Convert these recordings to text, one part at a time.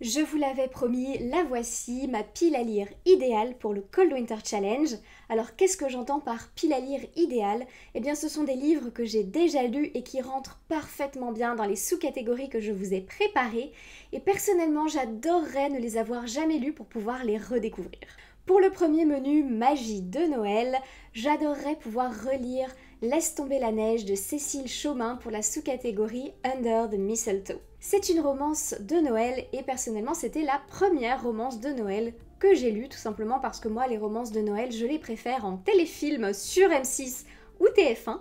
Je vous l'avais promis, la voici, ma pile à lire idéale pour le Cold Winter Challenge. Alors qu'est-ce que j'entends par pile à lire idéale Eh bien ce sont des livres que j'ai déjà lus et qui rentrent parfaitement bien dans les sous-catégories que je vous ai préparées. Et personnellement j'adorerais ne les avoir jamais lus pour pouvoir les redécouvrir. Pour le premier menu Magie de Noël, j'adorerais pouvoir relire Laisse tomber la neige de Cécile Chaumin pour la sous-catégorie Under the Mistletoe. C'est une romance de Noël et personnellement c'était la première romance de Noël que j'ai lue tout simplement parce que moi les romances de Noël je les préfère en téléfilm sur M6 ou TF1.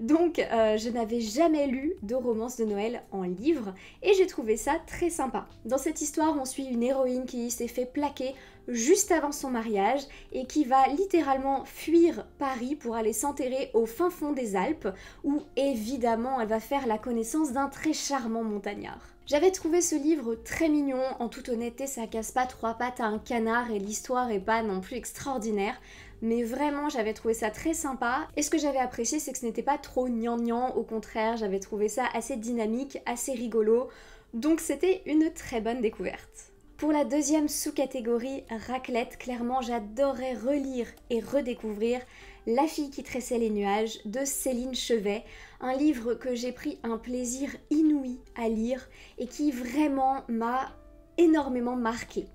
Donc euh, je n'avais jamais lu de romance de Noël en livre et j'ai trouvé ça très sympa. Dans cette histoire, on suit une héroïne qui s'est fait plaquer juste avant son mariage et qui va littéralement fuir Paris pour aller s'enterrer au fin fond des Alpes où évidemment elle va faire la connaissance d'un très charmant montagnard. J'avais trouvé ce livre très mignon, en toute honnêteté ça casse pas trois pattes à un canard et l'histoire est pas non plus extraordinaire, mais vraiment j'avais trouvé ça très sympa. Et ce que j'avais apprécié, c'est que ce n'était pas trop gnangnan, au contraire, j'avais trouvé ça assez dynamique, assez rigolo, donc c'était une très bonne découverte. Pour la deuxième sous-catégorie, raclette, clairement j'adorais relire et redécouvrir La fille qui tressait les nuages de Céline Chevet, un livre que j'ai pris un plaisir inouï à lire et qui vraiment m'a énormément marqué.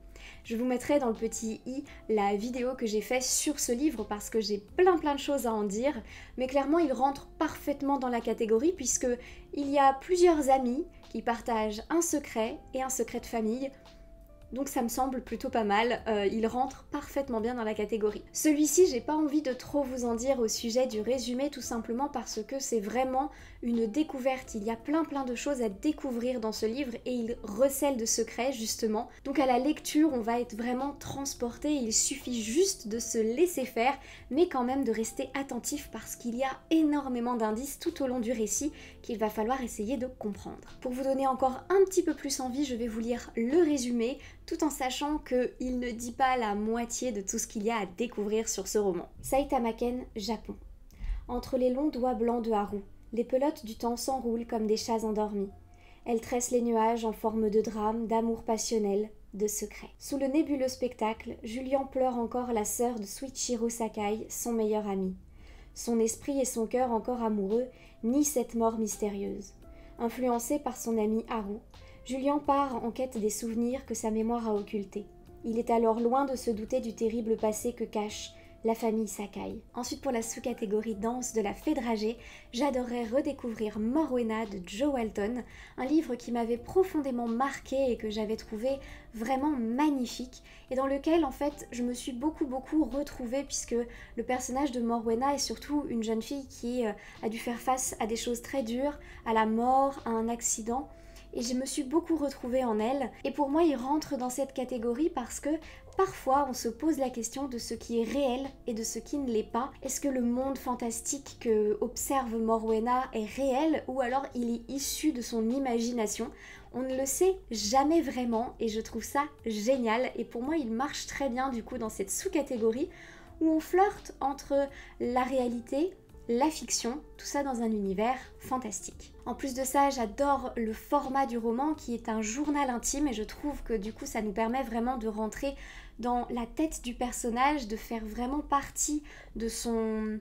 Je vous mettrai dans le petit i la vidéo que j'ai faite sur ce livre parce que j'ai plein plein de choses à en dire, mais clairement il rentre parfaitement dans la catégorie puisque il y a plusieurs amis qui partagent un secret et un secret de famille donc ça me semble plutôt pas mal, euh, il rentre parfaitement bien dans la catégorie. Celui-ci, j'ai pas envie de trop vous en dire au sujet du résumé, tout simplement parce que c'est vraiment une découverte, il y a plein plein de choses à découvrir dans ce livre et il recèle de secrets justement. Donc à la lecture, on va être vraiment transporté, il suffit juste de se laisser faire, mais quand même de rester attentif parce qu'il y a énormément d'indices tout au long du récit qu'il va falloir essayer de comprendre. Pour vous donner encore un petit peu plus envie, je vais vous lire le résumé tout en sachant qu'il ne dit pas la moitié de tout ce qu'il y a à découvrir sur ce roman. Saitamaken, Japon. Entre les longs doigts blancs de Haru, les pelotes du temps s'enroulent comme des chats endormis. Elles tressent les nuages en forme de drame, d'amour passionnel, de secret. Sous le nébuleux spectacle, Julien pleure encore la sœur de Suichiro Sakai, son meilleur ami. Son esprit et son cœur encore amoureux nient cette mort mystérieuse. Influencé par son ami Haru, Julien part en quête des souvenirs que sa mémoire a occultés. Il est alors loin de se douter du terrible passé que cache la famille Sakai. Ensuite, pour la sous-catégorie danse de la fée dragée, j'adorerais redécouvrir Morwena de Joe Walton, un livre qui m'avait profondément marqué et que j'avais trouvé vraiment magnifique, et dans lequel, en fait, je me suis beaucoup, beaucoup retrouvée, puisque le personnage de Morwena est surtout une jeune fille qui euh, a dû faire face à des choses très dures, à la mort, à un accident et je me suis beaucoup retrouvée en elle. Et pour moi, il rentre dans cette catégorie parce que parfois on se pose la question de ce qui est réel et de ce qui ne l'est pas. Est-ce que le monde fantastique que observe Morwenna est réel ou alors il est issu de son imagination on ne le sait jamais vraiment et je trouve ça génial et pour moi il marche très bien du coup dans cette sous-catégorie où on flirte entre la réalité, la fiction, tout ça dans un univers fantastique. En plus de ça, j'adore le format du roman qui est un journal intime et je trouve que du coup ça nous permet vraiment de rentrer dans la tête du personnage, de faire vraiment partie de son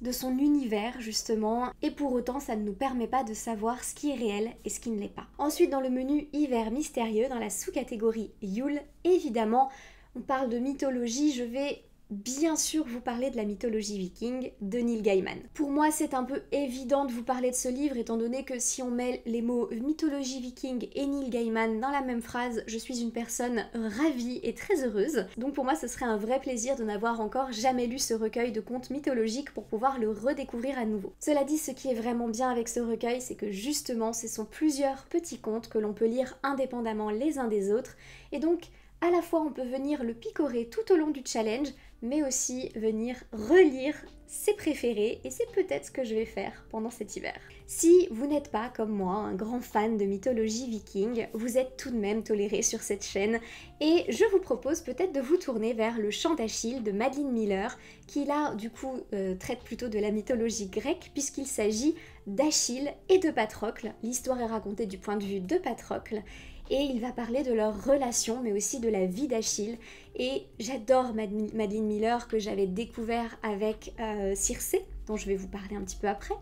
de son univers justement et pour autant ça ne nous permet pas de savoir ce qui est réel et ce qui ne l'est pas. Ensuite dans le menu hiver mystérieux dans la sous-catégorie Yule, évidemment, on parle de mythologie, je vais bien sûr vous parler de la mythologie viking de Neil Gaiman. Pour moi, c'est un peu évident de vous parler de ce livre étant donné que si on mêle les mots mythologie viking et Neil Gaiman dans la même phrase, je suis une personne ravie et très heureuse. Donc pour moi, ce serait un vrai plaisir de n'avoir encore jamais lu ce recueil de contes mythologiques pour pouvoir le redécouvrir à nouveau. Cela dit, ce qui est vraiment bien avec ce recueil, c'est que justement, ce sont plusieurs petits contes que l'on peut lire indépendamment les uns des autres et donc à la fois on peut venir le picorer tout au long du challenge mais aussi venir relire ses préférés et c'est peut-être ce que je vais faire pendant cet hiver. Si vous n'êtes pas comme moi un grand fan de mythologie viking, vous êtes tout de même toléré sur cette chaîne et je vous propose peut-être de vous tourner vers le chant d'Achille de Madeleine Miller qui là du coup euh, traite plutôt de la mythologie grecque puisqu'il s'agit d'Achille et de Patrocle. L'histoire est racontée du point de vue de Patrocle et il va parler de leur relation, mais aussi de la vie d'Achille. Et j'adore Madeleine Miller que j'avais découvert avec euh, Circé, dont je vais vous parler un petit peu après.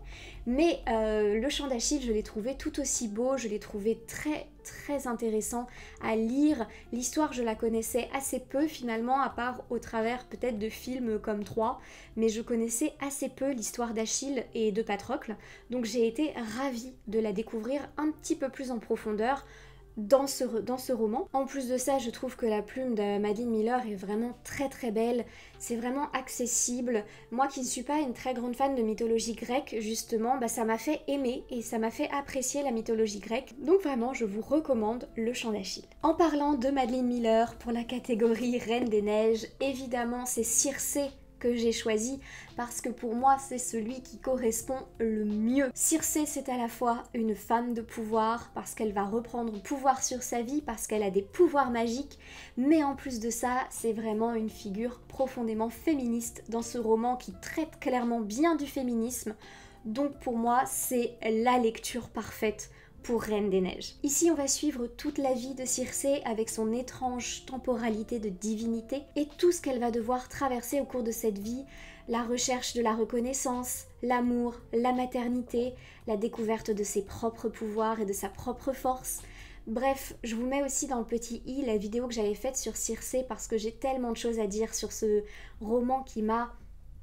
Mais euh, le chant d'Achille, je l'ai trouvé tout aussi beau, je l'ai trouvé très très intéressant à lire. L'histoire, je la connaissais assez peu finalement, à part au travers peut-être de films comme trois, mais je connaissais assez peu l'histoire d'Achille et de Patrocle, donc j'ai été ravie de la découvrir un petit peu plus en profondeur dans ce, dans ce roman. En plus de ça, je trouve que la plume de Madeleine Miller est vraiment très très belle, c'est vraiment accessible. Moi qui ne suis pas une très grande fan de mythologie grecque, justement, bah, ça m'a fait aimer et ça m'a fait apprécier la mythologie grecque. Donc vraiment, je vous recommande Le Chant d'Achille. En parlant de Madeleine Miller pour la catégorie Reine des Neiges, évidemment, c'est Circé que j'ai choisi parce que pour moi c'est celui qui correspond le mieux. Circe c'est à la fois une femme de pouvoir parce qu'elle va reprendre pouvoir sur sa vie parce qu'elle a des pouvoirs magiques mais en plus de ça c'est vraiment une figure profondément féministe dans ce roman qui traite clairement bien du féminisme donc pour moi c'est la lecture parfaite pour Reine des Neiges. Ici, on va suivre toute la vie de Circé avec son étrange temporalité de divinité et tout ce qu'elle va devoir traverser au cours de cette vie, la recherche de la reconnaissance, l'amour, la maternité, la découverte de ses propres pouvoirs et de sa propre force. Bref, je vous mets aussi dans le petit i la vidéo que j'avais faite sur Circé parce que j'ai tellement de choses à dire sur ce roman qui m'a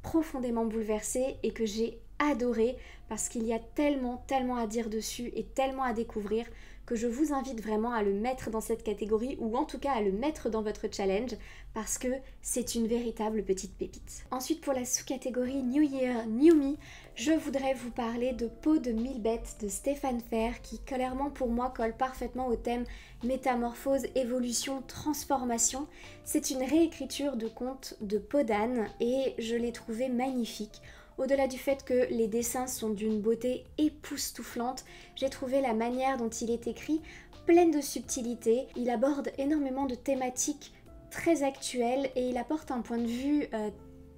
profondément bouleversée et que j'ai adoré parce qu'il y a tellement, tellement à dire dessus et tellement à découvrir que je vous invite vraiment à le mettre dans cette catégorie ou en tout cas à le mettre dans votre challenge parce que c'est une véritable petite pépite. Ensuite pour la sous-catégorie New Year, New Me, je voudrais vous parler de Peau de mille bêtes de Stéphane Fer qui clairement pour moi colle parfaitement au thème métamorphose, évolution, transformation. C'est une réécriture de conte de Peau et je l'ai trouvé magnifique. Au-delà du fait que les dessins sont d'une beauté époustouflante, j'ai trouvé la manière dont il est écrit pleine de subtilité. Il aborde énormément de thématiques très actuelles et il apporte un point de vue euh,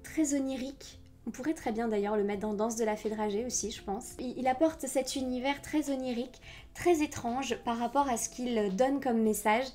très onirique on pourrait très bien d'ailleurs le mettre dans Danse de la Fée aussi, je pense. Il, apporte cet univers très onirique, très étrange par rapport à ce qu'il donne comme message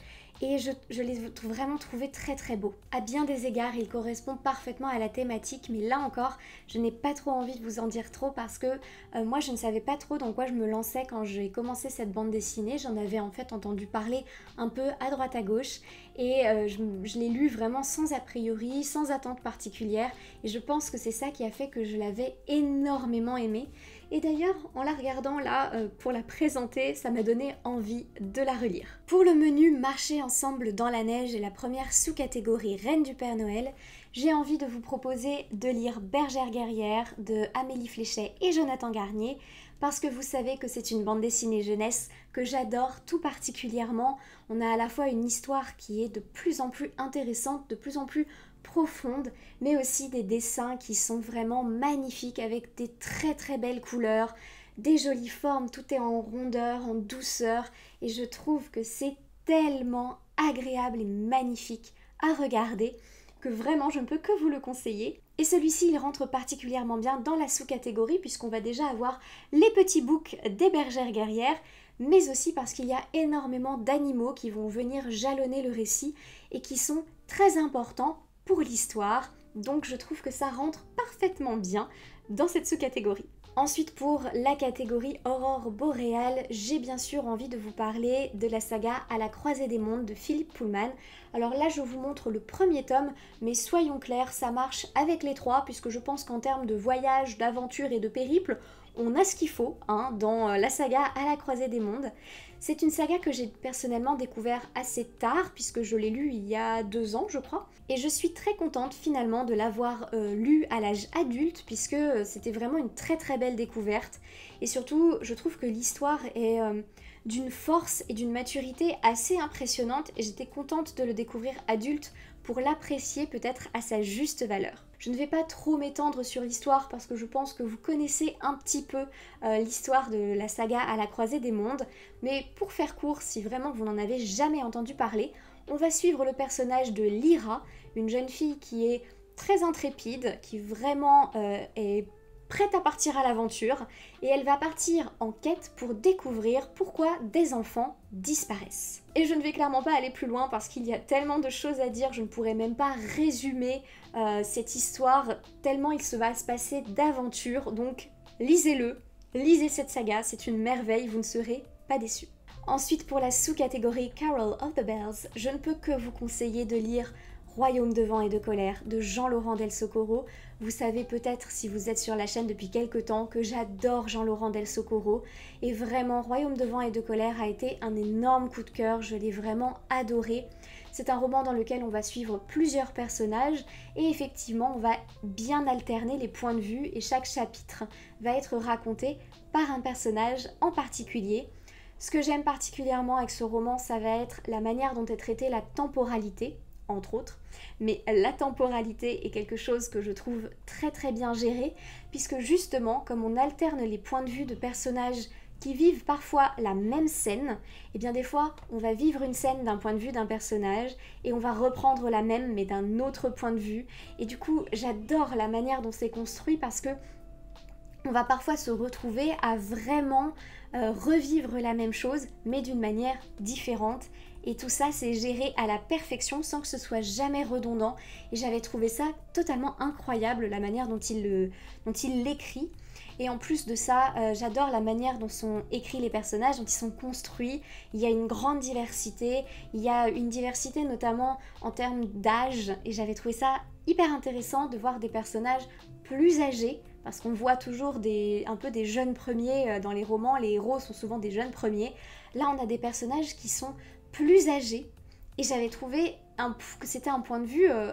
et je, l'ai vraiment trouvé très très beau. À bien des égards, il correspond parfaitement à la thématique, mais là encore, je n'ai pas trop envie de vous en dire trop parce que euh, moi je ne savais pas trop dans quoi je me lançais quand j'ai commencé cette bande dessinée. J'en avais en fait entendu parler un peu à droite à gauche et euh, je, je l'ai lu vraiment sans a priori, sans attente particulière et je pense que c'est ça qui a fait que je l'avais énormément aimé. Et d'ailleurs, en la regardant là, euh, pour la présenter, ça m'a donné envie de la relire. Pour le menu Marcher ensemble dans la neige et la première sous-catégorie Reine du Père Noël, j'ai envie de vous proposer de lire Bergère guerrière de Amélie Fléchet et Jonathan Garnier, parce que vous savez que c'est une bande dessinée jeunesse que j'adore tout particulièrement. On a à la fois une histoire qui est de plus en plus intéressante, de plus en plus profonde mais aussi des dessins qui sont vraiment magnifiques avec des très très belles couleurs, des jolies formes, tout est en rondeur, en douceur, et je trouve que c'est tellement agréable et magnifique à regarder que vraiment je ne peux que vous le conseiller. Et celui-ci, il rentre particulièrement bien dans la sous-catégorie puisqu'on va déjà avoir les petits boucs des bergères guerrières, mais aussi parce qu'il y a énormément d'animaux qui vont venir jalonner le récit et qui sont très importants pour l'histoire, donc je trouve que ça rentre parfaitement bien dans cette sous-catégorie. Ensuite, pour la catégorie Aurore boréale, j'ai bien sûr envie de vous parler de la saga À la croisée des mondes de Philippe Pullman. Alors là, je vous montre le premier tome, mais soyons clairs, ça marche avec les trois, puisque je pense qu'en termes de voyage, d'aventure et de périple, on a ce qu'il faut hein, dans euh, la saga À la croisée des mondes. C'est une saga que j'ai personnellement découvert assez tard, puisque je l'ai lue il y a deux ans, je crois. Et je suis très contente finalement de l'avoir euh, lu à l'âge adulte, puisque euh, c'était vraiment une très très belle découverte. Et surtout, je trouve que l'histoire est euh, d'une force et d'une maturité assez impressionnante, et j'étais contente de le découvrir adulte pour l'apprécier peut-être à sa juste valeur. Je ne vais pas trop m'étendre sur l'histoire parce que je pense que vous connaissez un petit peu euh, l'histoire de la saga à la croisée des mondes, mais pour faire court, si vraiment vous n'en avez jamais entendu parler, on va suivre le personnage de Lyra, une jeune fille qui est très intrépide, qui vraiment euh, est prête à partir à l'aventure et elle va partir en quête pour découvrir pourquoi des enfants disparaissent. Et je ne vais clairement pas aller plus loin parce qu'il y a tellement de choses à dire, je ne pourrais même pas résumer euh, cette histoire tellement il se va se passer d'aventures, donc lisez-le, lisez cette saga, c'est une merveille, vous ne serez pas déçus. Ensuite, pour la sous-catégorie Carol of the Bells, je ne peux que vous conseiller de lire Royaume de vent et de colère de Jean-Laurent Del Socorro. Vous savez peut-être, si vous êtes sur la chaîne depuis quelques temps, que j'adore Jean-Laurent Del Socorro. Et vraiment, Royaume de vent et de colère a été un énorme coup de cœur. Je l'ai vraiment adoré. C'est un roman dans lequel on va suivre plusieurs personnages et effectivement on va bien alterner les points de vue et chaque chapitre va être raconté par un personnage en particulier. Ce que j'aime particulièrement avec ce roman, ça va être la manière dont est traitée la temporalité entre autres. Mais la temporalité est quelque chose que je trouve très très bien géré, puisque justement, comme on alterne les points de vue de personnages qui vivent parfois la même scène, et eh bien des fois, on va vivre une scène d'un point de vue d'un personnage, et on va reprendre la même, mais d'un autre point de vue. Et du coup, j'adore la manière dont c'est construit, parce que on va parfois se retrouver à vraiment euh, revivre la même chose, mais d'une manière différente. Et tout ça, c'est géré à la perfection sans que ce soit jamais redondant. Et j'avais trouvé ça totalement incroyable, la manière dont il, dont il l'écrit. Et en plus de ça, euh, j'adore la manière dont sont écrits les personnages, dont ils sont construits. Il y a une grande diversité. Il y a une diversité notamment en termes d'âge. Et j'avais trouvé ça hyper intéressant de voir des personnages plus âgés parce qu'on voit toujours des, un peu des jeunes premiers euh, dans les romans, les héros sont souvent des jeunes premiers. Là, on a des personnages qui sont plus âgé, Et j'avais trouvé un, que c'était un point de vue euh,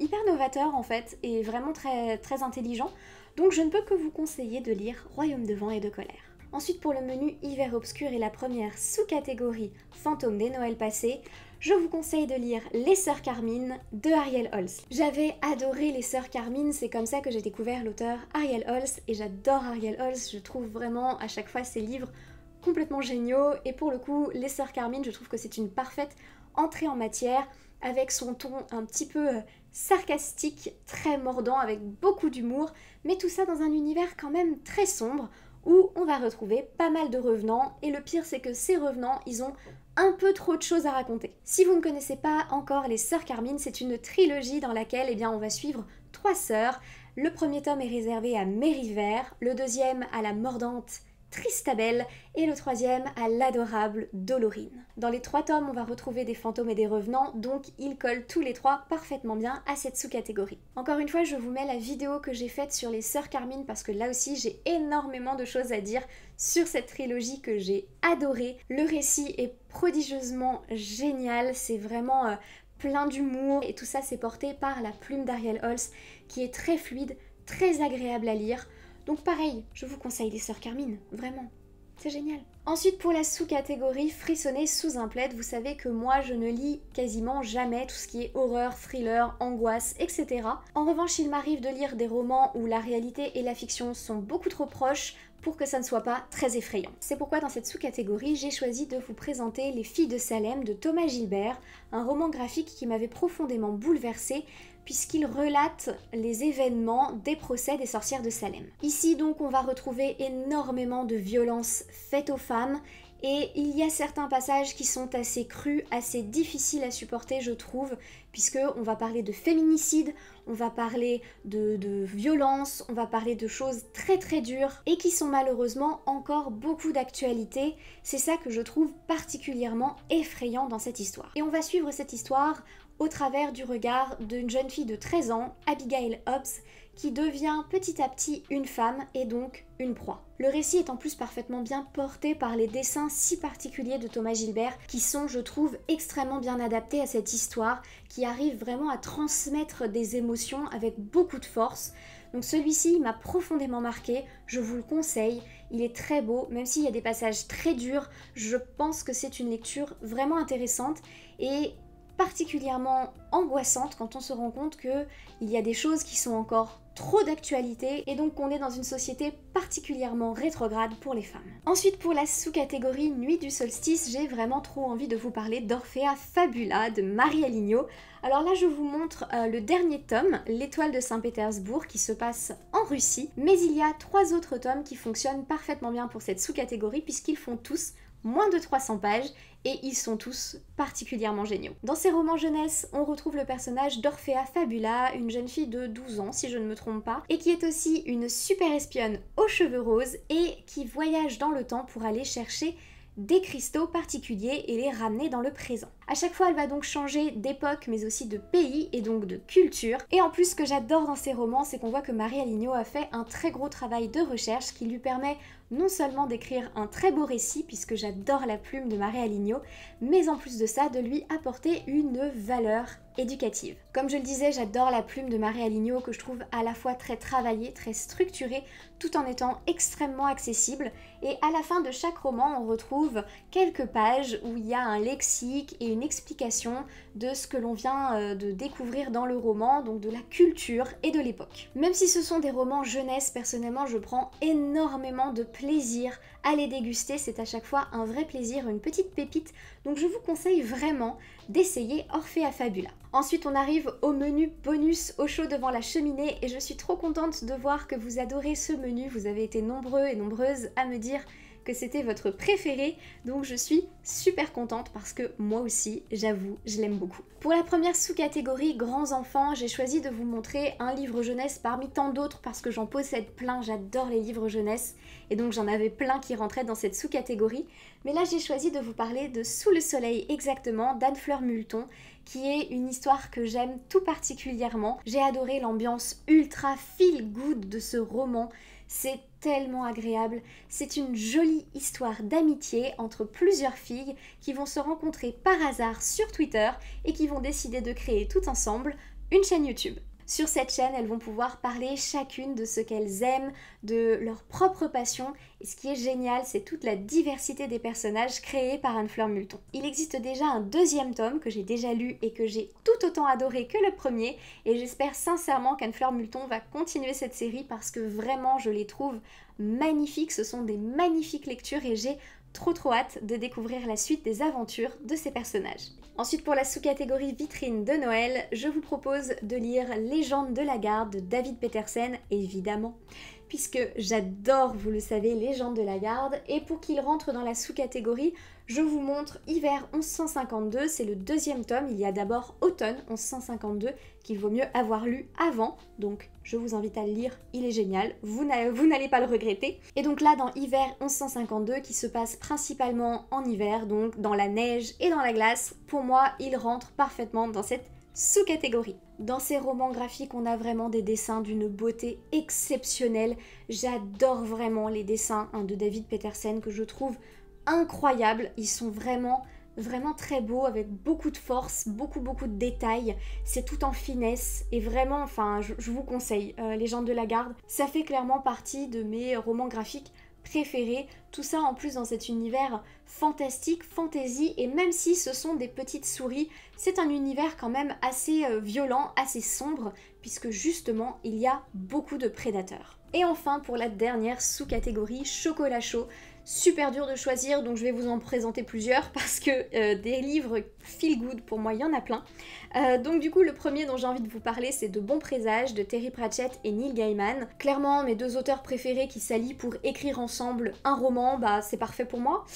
hyper novateur en fait, et vraiment très, très intelligent. Donc je ne peux que vous conseiller de lire Royaume de vent et de colère. Ensuite pour le menu Hiver obscur et la première sous-catégorie Fantôme des Noëls passés, je vous conseille de lire Les Sœurs Carmine de Ariel Holz. J'avais adoré Les Sœurs Carmine, c'est comme ça que j'ai découvert l'auteur Ariel Holz et j'adore Ariel Holz, je trouve vraiment à chaque fois ses livres complètement géniaux. Et pour le coup, les sœurs Carmine, je trouve que c'est une parfaite entrée en matière avec son ton un petit peu euh, sarcastique, très mordant, avec beaucoup d'humour, mais tout ça dans un univers quand même très sombre où on va retrouver pas mal de revenants et le pire c'est que ces revenants, ils ont un peu trop de choses à raconter. Si vous ne connaissez pas encore les Sœurs Carmine, c'est une trilogie dans laquelle eh bien, on va suivre trois sœurs. Le premier tome est réservé à Vert, le deuxième à la mordante Tristabel et le troisième à l'adorable Dolorine. Dans les trois tomes, on va retrouver des fantômes et des revenants, donc ils collent tous les trois parfaitement bien à cette sous-catégorie. Encore une fois, je vous mets la vidéo que j'ai faite sur les sœurs Carmine parce que là aussi j'ai énormément de choses à dire sur cette trilogie que j'ai adorée. Le récit est prodigieusement génial, c'est vraiment euh, plein d'humour et tout ça c'est porté par la plume d'Ariel Holz qui est très fluide, très agréable à lire. Donc pareil, je vous conseille les sœurs Carmine, vraiment. C'est génial. Ensuite, pour la sous-catégorie frissonner sous un plaid, vous savez que moi, je ne lis quasiment jamais tout ce qui est horreur, thriller, angoisse, etc. En revanche, il m'arrive de lire des romans où la réalité et la fiction sont beaucoup trop proches pour que ça ne soit pas très effrayant. C'est pourquoi dans cette sous-catégorie, j'ai choisi de vous présenter Les filles de Salem de Thomas Gilbert, un roman graphique qui m'avait profondément bouleversée, puisqu'il relate les événements des procès des sorcières de Salem. Ici donc on va retrouver énormément de violences faites aux femmes et il y a certains passages qui sont assez crus, assez difficiles à supporter, je trouve, puisque on va parler de féminicide, on va parler de, de violence, on va parler de choses très très dures et qui sont malheureusement encore beaucoup d'actualité. C'est ça que je trouve particulièrement effrayant dans cette histoire. Et on va suivre cette histoire au travers du regard d'une jeune fille de 13 ans, Abigail Hobbs, qui devient petit à petit une femme et donc une proie. Le récit est en plus parfaitement bien porté par les dessins si particuliers de Thomas Gilbert, qui sont, je trouve, extrêmement bien adaptés à cette histoire, qui arrive vraiment à transmettre des émotions avec beaucoup de force. Donc celui-ci m'a profondément marqué, je vous le conseille, il est très beau, même s'il y a des passages très durs, je pense que c'est une lecture vraiment intéressante et particulièrement angoissante quand on se rend compte que il y a des choses qui sont encore trop d'actualité et donc qu'on est dans une société particulièrement rétrograde pour les femmes. Ensuite pour la sous-catégorie Nuit du solstice, j'ai vraiment trop envie de vous parler d'Orphea Fabula de Marie Aligno. Alors là je vous montre euh, le dernier tome, L'étoile de Saint-Pétersbourg, qui se passe en Russie, mais il y a trois autres tomes qui fonctionnent parfaitement bien pour cette sous-catégorie puisqu'ils font tous moins de 300 pages et ils sont tous particulièrement géniaux. Dans ces romans jeunesse, on retrouve le personnage d'Orphea Fabula, une jeune fille de 12 ans si je ne me trompe pas, et qui est aussi une super espionne aux cheveux roses et qui voyage dans le temps pour aller chercher des cristaux particuliers et les ramener dans le présent. A chaque fois, elle va donc changer d'époque, mais aussi de pays et donc de culture. Et en plus, ce que j'adore dans ces romans, c'est qu'on voit que Marie Aligno a fait un très gros travail de recherche qui lui permet non seulement d'écrire un très beau récit, puisque j'adore la plume de Marie Aligno, mais en plus de ça, de lui apporter une valeur éducative. Comme je le disais, j'adore la plume de Marie Aligno que je trouve à la fois très travaillée, très structurée, tout en étant extrêmement accessible. Et à la fin de chaque roman, on retrouve quelques pages où il y a un lexique et une une explication de ce que l'on vient euh, de découvrir dans le roman, donc de la culture et de l'époque. Même si ce sont des romans jeunesse, personnellement je prends énormément de plaisir à les déguster, c'est à chaque fois un vrai plaisir, une petite pépite, donc je vous conseille vraiment d'essayer à Fabula. Ensuite on arrive au menu bonus au chaud devant la cheminée et je suis trop contente de voir que vous adorez ce menu, vous avez été nombreux et nombreuses à me dire c'était votre préféré, donc je suis super contente parce que moi aussi, j'avoue, je l'aime beaucoup. Pour la première sous-catégorie grands enfants, j'ai choisi de vous montrer un livre jeunesse parmi tant d'autres parce que j'en possède plein, j'adore les livres jeunesse, et donc j'en avais plein qui rentraient dans cette sous-catégorie, mais là j'ai choisi de vous parler de Sous le soleil exactement d'Anne-Fleur Multon, qui est une histoire que j'aime tout particulièrement. J'ai adoré l'ambiance ultra feel good de ce roman. C'est tellement agréable. C'est une jolie histoire d'amitié entre plusieurs filles qui vont se rencontrer par hasard sur Twitter et qui vont décider de créer tout ensemble une chaîne YouTube. Sur cette chaîne, elles vont pouvoir parler chacune de ce qu'elles aiment, de leur propre passion. Et ce qui est génial, c'est toute la diversité des personnages créés par Anne-Fleur Multon. Il existe déjà un deuxième tome que j'ai déjà lu et que j'ai tout autant adoré que le premier. Et j'espère sincèrement qu'Anne-Fleur Multon va continuer cette série parce que vraiment, je les trouve magnifiques. Ce sont des magnifiques lectures et j'ai trop trop hâte de découvrir la suite des aventures de ces personnages. Ensuite, pour la sous-catégorie vitrine de Noël, je vous propose de lire Légende de la garde de David Petersen, évidemment puisque j'adore, vous le savez, les gens de la garde. Et pour qu'il rentre dans la sous-catégorie, je vous montre Hiver 1152, c'est le deuxième tome. Il y a d'abord Automne 1152 qu'il vaut mieux avoir lu avant. Donc je vous invite à le lire, il est génial, vous n'allez pas le regretter. Et donc là, dans Hiver 1152, qui se passe principalement en hiver, donc dans la neige et dans la glace, pour moi, il rentre parfaitement dans cette sous-catégorie. Dans ces romans graphiques, on a vraiment des dessins d'une beauté exceptionnelle. J'adore vraiment les dessins hein, de David Petersen que je trouve incroyables. Ils sont vraiment vraiment très beaux avec beaucoup de force, beaucoup beaucoup de détails, c'est tout en finesse et vraiment enfin je, vous conseille euh, Les gens de la Garde. Ça fait clairement partie de mes romans graphiques préférés, tout ça en plus dans cet univers fantastique, fantasy, et même si ce sont des petites souris, c'est un univers quand même assez euh, violent, assez sombre, puisque justement il y a beaucoup de prédateurs. Et enfin, pour la dernière sous-catégorie, chocolat chaud super dur de choisir, donc je vais vous en présenter plusieurs parce que euh, des livres feel good pour moi, il y en a plein. Euh, donc du coup, le premier dont j'ai envie de vous parler, c'est De bons présages de Terry Pratchett et Neil Gaiman. Clairement, mes deux auteurs préférés qui s'allient pour écrire ensemble un roman, bah c'est parfait pour moi.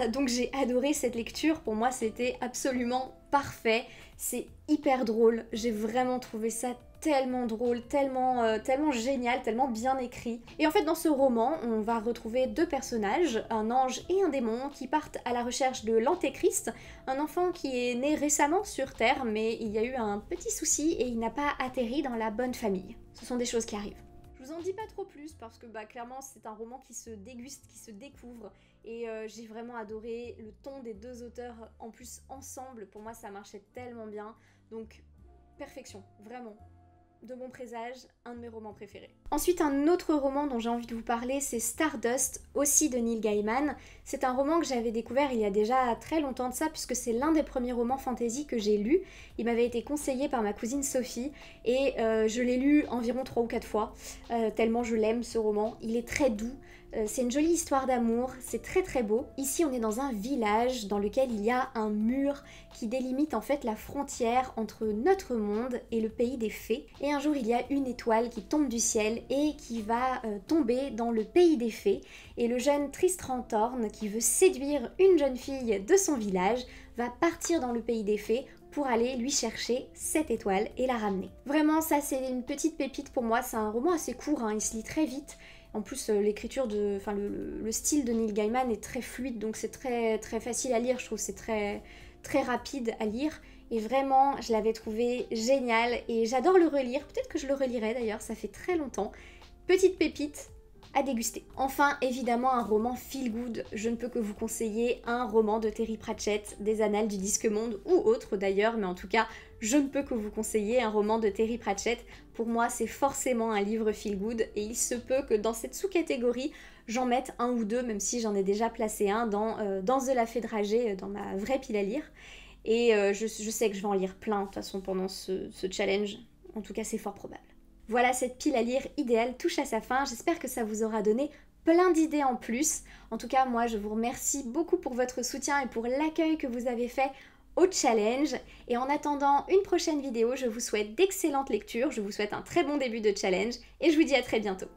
Euh, donc j'ai adoré cette lecture, pour moi c'était absolument parfait, c'est hyper drôle, j'ai vraiment trouvé ça tellement drôle, tellement, euh, tellement génial, tellement bien écrit. Et en fait, dans ce roman, on va retrouver deux personnages, un ange et un démon, qui partent à la recherche de l'Antéchrist, un enfant qui est né récemment sur Terre, mais il y a eu un petit souci et il n'a pas atterri dans la bonne famille. Ce sont des choses qui arrivent. Je vous en dis pas trop plus parce que bah, clairement c'est un roman qui se déguste, qui se découvre et euh, j'ai vraiment adoré le ton des deux auteurs en plus ensemble. Pour moi ça marchait tellement bien donc perfection, vraiment de mon Présage, un de mes romans préférés. Ensuite, un autre roman dont j'ai envie de vous parler, c'est Stardust, aussi de Neil Gaiman. C'est un roman que j'avais découvert il y a déjà très longtemps de ça, puisque c'est l'un des premiers romans fantasy que j'ai lu. Il m'avait été conseillé par ma cousine Sophie, et euh, je l'ai lu environ 3 ou 4 fois, euh, tellement je l'aime ce roman. Il est très doux, euh, c'est une jolie histoire d'amour, c'est très très beau. Ici on est dans un village dans lequel il y a un mur qui délimite en fait la frontière entre notre monde et le pays des fées. Et un jour il y a une étoile qui tombe du ciel et qui va euh, tomber dans le pays des fées. Et le jeune Tristran Thorne qui veut séduire une jeune fille de son village va partir dans le pays des fées pour aller lui chercher cette étoile et la ramener. Vraiment ça c'est une petite pépite pour moi, c'est un roman assez court, hein. il se lit très vite en plus, euh, l'écriture de, enfin le, style de Neil Gaiman est très fluide, donc c'est très très facile à lire. Je trouve c'est très très rapide à lire. Et vraiment, je l'avais trouvé génial et j'adore le relire. Peut-être que je le relirai d'ailleurs, ça fait très longtemps. Petite pépite, à déguster. Enfin, évidemment, un roman feel good. Je ne peux que vous conseiller un roman de Terry Pratchett, des Annales du Disque Monde ou autre d'ailleurs, mais en tout cas, je ne peux que vous conseiller un roman de Terry Pratchett. Pour moi, c'est forcément un livre feel good et il se peut que dans cette sous-catégorie, j'en mette un ou deux, même si j'en ai déjà placé un dans euh, Dans de la Fée Dragée, euh, dans ma vraie pile à lire. Et euh, je, sais que je vais en lire plein de toute façon pendant ce challenge. En tout cas, c'est fort probable. Voilà, cette pile à lire idéale touche à sa fin. J'espère que ça vous aura donné plein d'idées en plus. En tout cas, moi, je vous remercie beaucoup pour votre soutien et pour l'accueil que vous avez fait au challenge. Et en attendant une prochaine vidéo, je vous souhaite d'excellentes lectures, je vous souhaite un très bon début de challenge et je vous dis à très bientôt.